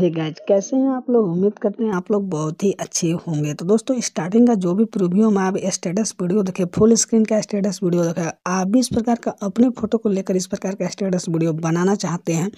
hey guys कैसे हैं आप लोग उम्मीद करते हैं आप लोग बहुत ही अच्छे होंगे तो दोस्तों स्टार्टिंग का जो भी प्रूव्यू में आप स्टेटस वीडियो देखे फुल स्क्रीन का स्टेटस वीडियो देखे आप भी इस प्रकार का अपने फोटो को लेकर इस प्रकार का स्टेटस वीडियो बनाना चाहते हैं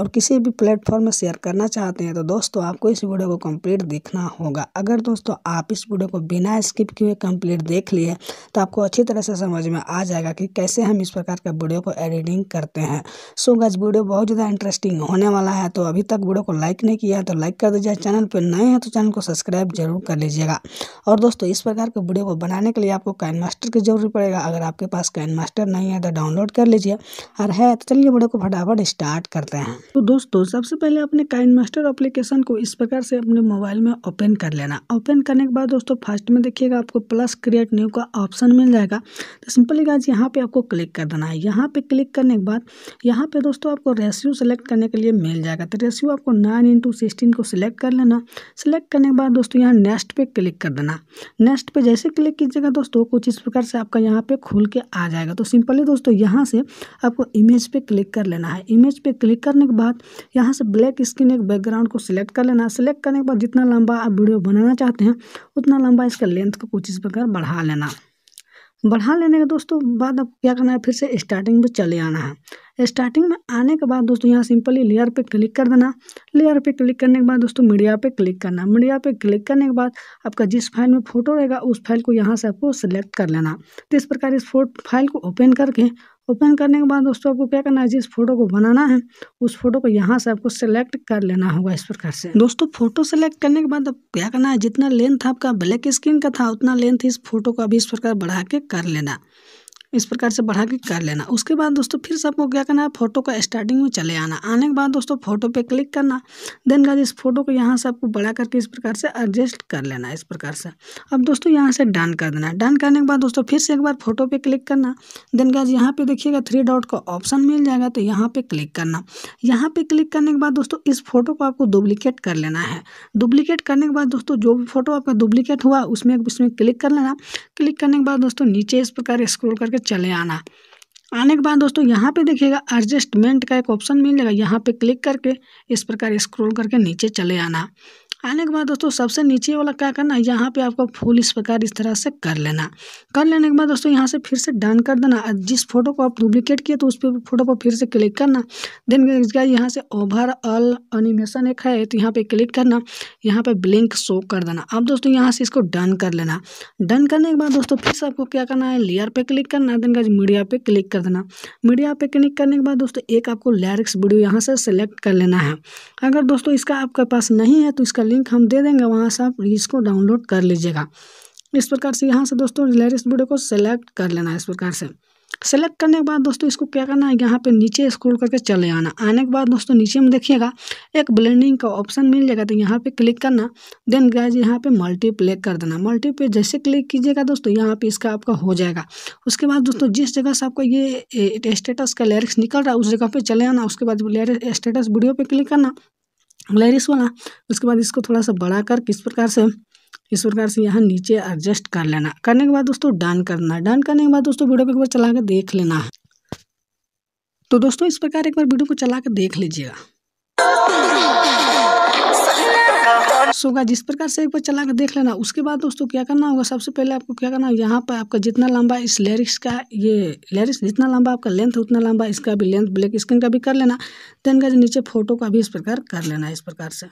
और किसी भी प्लेटफॉर्म में शेयर करना चाहते हैं तो दोस्तों आपको इस वीडियो को कम्प्लीट देखना होगा अगर दोस्तों आप इस वीडियो को बिना स्किप किए कम्प्लीट देख लिए तो आपको अच्छी तरह से समझ में आ जाएगा कि कैसे हम इस प्रकार का वीडियो को एडिटिंग करते हैं सो गज वीडियो बहुत ज़्यादा इंटरेस्टिंग होने वाला है तो अभी तक वीडियो को लाइक नहीं किया है तो लाइक कर दीजिए चैनल पर नए हैं तो चैनल को सब्सक्राइब जरूर कर लीजिएगा और दोस्तों इस प्रकार के वीडियो को बनाने के लिए आपको कैन मास्टर की जरूरत पड़ेगा अगर आपके पास कैन मास्टर नहीं है तो डाउनलोड कर लीजिए और है तो चलिए वीडियो को फटाफट स्टार्ट करते हैं तो दोस्तों सबसे पहले अपने कैन मास्टर अप्लीकेशन को इस प्रकार से अपने मोबाइल में ओपन कर लेना ओपन करने के बाद दोस्तों फर्स्ट में देखिएगा आपको प्लस क्रिएट न्यू का ऑप्शन मिल जाएगा तो सिंपली गाज यहाँ पे आपको क्लिक कर देना है यहाँ पे क्लिक करने के बाद यहाँ पे दोस्तों आपको रेशियो सेलेक्ट करने के लिए मिल जाएगा तो रेशियो आपको नाइन इंटू सिक्सटीन को सिलेक्ट कर लेना सिलेक्ट करने के बाद दोस्तों यहाँ नेक्स्ट पे क्लिक कर देना नेक्स्ट पे जैसे क्लिक कीजिएगा दोस्तों कुछ इस प्रकार से आपका यहाँ पे खुल के आ जाएगा तो सिंपली दोस्तों यहाँ से आपको इमेज पे क्लिक कर लेना है इमेज पे क्लिक करने के बाद यहाँ से ब्लैक स्क्रीन एक बैकग्राउंड को सिलेक्ट कर लेना सिलेक्ट करने के बाद जितना लंबा आप वीडियो बनाना चाहते हैं उतना लंबा इसका लेंथ को कुछ इस प्रकार बढ़ा लेना बढ़ा लेने के दोस्तों बाद अब क्या करना है फिर से स्टार्टिंग में चले आना है स्टार्टिंग में आने के बाद दोस्तों यहाँ सिंपली लेयर पे क्लिक कर देना लेयर पे क्लिक करने के बाद दोस्तों मीडिया पे क्लिक करना मीडिया पे क्लिक करने के बाद आपका जिस फाइल में फोटो रहेगा उस फाइल को यहाँ से आपको सिलेक्ट कर लेना तो इस प्रकार इस फाइल को ओपन करके ओपन करने के बाद दोस्तों आपको क्या करना है जिस फोटो को बनाना है उस फोटो को यहाँ से आपको सेलेक्ट कर लेना होगा इस प्रकार से दोस्तों फोटो सेलेक्ट करने के बाद आपको क्या करना है जितना लेंथ आपका ब्लैक स्क्रीन का था उतना लेंथ इस फोटो को अभी इस प्रकार बढ़ा के कर लेना इस प्रकार से बढ़ा के कर लेना उसके बाद दोस्तों फिर से आपको क्या करना है फोटो का स्टार्टिंग में चले आना आने के बाद दोस्तों फोटो पे क्लिक करना देन गाज इस फोटो को यहाँ से आपको बढ़ा करके इस प्रकार से एडजस्ट कर लेना इस प्रकार से अब दोस्तों यहाँ से डन कर देना डन करने के बाद दोस्तों फिर से एक बार फोटो पर क्लिक करना देन गाज यहाँ पर देखिएगा थ्री डॉट का ऑप्शन मिल जाएगा तो यहाँ पर क्लिक करना यहाँ पर क्लिक करने के बाद दोस्तों इस फोटो को आपको डुप्लीकेट कर लेना है डुप्लीकेट करने के बाद दोस्तों जो भी फोटो आपका डुप्लीकेट हुआ उसमें उसमें क्लिक कर लेना क्लिक करने के बाद दोस्तों नीचे इस प्रकार स्क्रोल करके चले आना आने के बाद दोस्तों यहाँ पे देखिएगा एडजस्टमेंट का एक ऑप्शन मिल जाएगा यहाँ पे क्लिक करके इस प्रकार स्क्रॉल करके नीचे चले आना आने के बाद दोस्तों सबसे नीचे वाला क्या करना है यहाँ पे आपको फूल इस प्रकार इस तरह से कर लेना कर लेने के बाद दोस्तों यहाँ से फिर से डन कर देना जिस फोटो को आप डुप्लीकेट किए तो उस पर फोटो पर फिर से क्लिक करना देन यहाँ से ओवरऑल एनिमेशन एक है तो यहाँ पर क्लिक करना यहाँ पर ब्लिंक शो कर देना अब दोस्तों यहाँ से इसको डन कर लेना डन करने के बाद दोस्तों फिर से आपको क्या करना है लेयर पर क्लिक करना देन का मीडिया पर क्लिक कर देना मीडिया पर क्लिक करने के बाद दोस्तों एक आपको लैरिक्स वीडियो यहाँ से सेलेक्ट कर लेना है अगर दोस्तों इसका आपके पास नहीं है तो इसका लिंक हम दे देंगे वहाँ से आप इसको डाउनलोड कर लीजिएगा इस प्रकार से यहाँ से दोस्तों लेटेस्ट वीडियो को सेलेक्ट कर लेना है इस प्रकार से सेलेक्ट करने के बाद दोस्तों इसको क्या करना है यहाँ पे नीचे स्क्रॉल करके चले आना आने के बाद दोस्तों नीचे में देखिएगा एक ब्लेंडिंग का ऑप्शन मिल जाएगा तो यहाँ पे क्लिक करना देन गैज यहाँ पे मल्टीप्ले कर देना मल्टीप्ले जैसे क्लिक कीजिएगा दोस्तों यहाँ पे इसका आपका हो जाएगा उसके बाद दोस्तों जिस जगह से आपका ये स्टेटस का लिरिक्स निकल रहा है उस जगह पर चले आना उसके बाद स्टेटस वीडियो पर क्लिक करना लेरिस वाला उसके बाद इसको थोड़ा सा बढ़ा कर किस प्रकार से इस प्रकार से यहाँ नीचे एडजस्ट कर लेना करने के बाद दोस्तों डन करना डन करने के बाद दोस्तों वीडियो को एक बार चला कर देख लेना है तो दोस्तों इस प्रकार एक बार वीडियो को चला कर देख लीजिएगा होगा जिस प्रकार से एक बार चला कर देख लेना उसके बाद दोस्तों क्या करना होगा सबसे पहले आपको क्या करना होगा यहाँ पर आपका जितना लंबा इस लेरिक्स का ये लेरिक्स जितना लंबा आपका लेंथ उतना लंबा इसका भी लेंथ ब्लैक स्क्रीन का भी कर लेना देन का नीचे फोटो का भी इस प्रकार कर लेना इस प्रकार से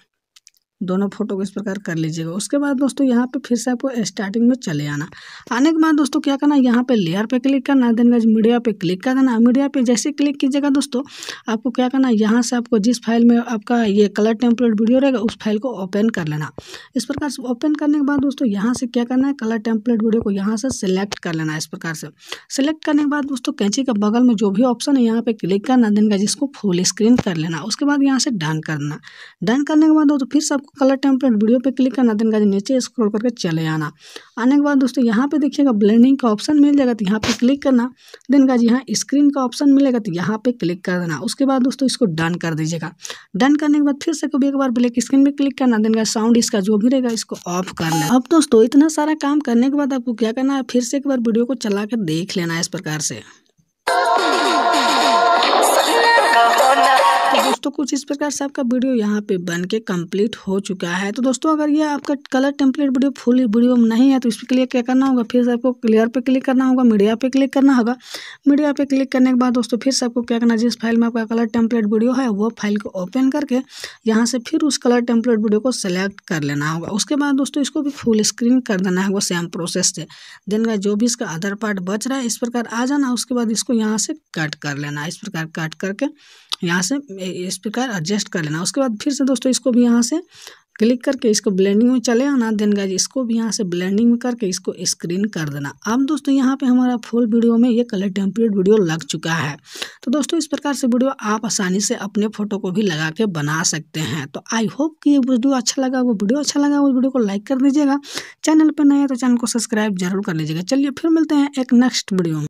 दोनों फोटो को इस प्रकार कर लीजिएगा उसके बाद दोस्तों यहाँ पे फिर से आपको स्टार्टिंग में चले आना आने के बाद दोस्तों क्या करना यहाँ पे लेयर पे क्लिक करना देन गज मीडिया पे क्लिक कर देना मीडिया पे जैसे क्लिक कीजिएगा दोस्तों आपको क्या करना यहाँ से आपको जिस फाइल में आपका ये कलर टेम्पलेट वीडियो रहेगा उस फाइल को ओपन कर लेना इस प्रकार से ओपन करने के बाद दोस्तों यहाँ से क्या करना है कलर टेम्पलेट वीडियो को यहाँ से सिलेक्ट कर लेना इस प्रकार से सिलेक्ट करने के बाद दोस्तों कैंची के बगल में जो भी ऑप्शन है यहाँ पे क्लिक करना देन गज इसको फुल स्क्रीन कर लेना उसके बाद यहाँ से डन करना डन करने के बाद दोस्तों फिर से आपको कलर टेम्पलेट वीडियो पे क्लिक करना देन गाइज नीचे स्क्रॉल करके चले आना आने के बाद दोस्तों यहाँ पे देखिएगा ब्लेंडिंग का ऑप्शन मिल जाएगा तो यहाँ पे क्लिक करना देन गाइज यहाँ स्क्रीन का ऑप्शन हाँ, मिलेगा तो यहाँ पे क्लिक कर देना उसके बाद दोस्तों इसको डन कर दीजिएगा डन करने के बाद फिर से कभी एक बार ब्लैक स्क्रीन पर क्लिक करना देन गाइज साउंड इसका जो भी रहेगा इसको ऑफ कर लेना अब दोस्तों इतना सारा काम करने के बाद आपको क्या करना है फिर से एक बार वीडियो को चला कर देख लेना इस प्रकार से दोस्तों कुछ इस प्रकार से आपका वीडियो यहाँ पे बन के कम्प्लीट हो चुका है तो दोस्तों अगर ये आपका colour template video full video में नहीं है तो इसके लिए क्या करना होगा फिर से आपको क्लियर पे क्लिक करना होगा मीडिया पे क्लिक करना होगा मीडिया पे क्लिक करने के बाद दोस्तों फिर से आपको क्या करना जिस फाइल में आपका कलर टेम्पलेट वीडियो है वो फाइल को ओपन करके यहाँ से फिर उस कलर टेम्पलेट वीडियो को सेलेक्ट कर लेना होगा उसके बाद दोस्तों इसको भी फुल स्क्रीन कर देना होगा सेम प्रोसेस से देन का जो भी इसका आधार पार्ट बच रहा है इस प्रकार आ जाना उसके बाद इसको यहाँ से कट कर लेना इस प्रकार कट करके यहाँ से इस प्रकार एडजस्ट कर लेना उसके बाद फिर से दोस्तों इसको भी यहाँ से क्लिक करके इसको ब्लेंडिंग में चले आना देन गाइज इसको भी यहाँ से ब्लेंडिंग में करके इसको स्क्रीन कर देना अब दोस्तों यहाँ पे हमारा फुल वीडियो में ये कलर टेम्पलेट वीडियो लग चुका है तो दोस्तों इस प्रकार से वीडियो आप आसानी से अपने फोटो को भी लगा के बना सकते हैं तो आई होप कि ये वीडियो अच्छा लगा वो वीडियो अच्छा लगा वो वीडियो को लाइक कर दीजिएगा चैनल पर नए तो चैनल को सब्सक्राइब जरूर कर लीजिएगा चलिए फिर मिलते हैं एक नेक्स्ट वीडियो में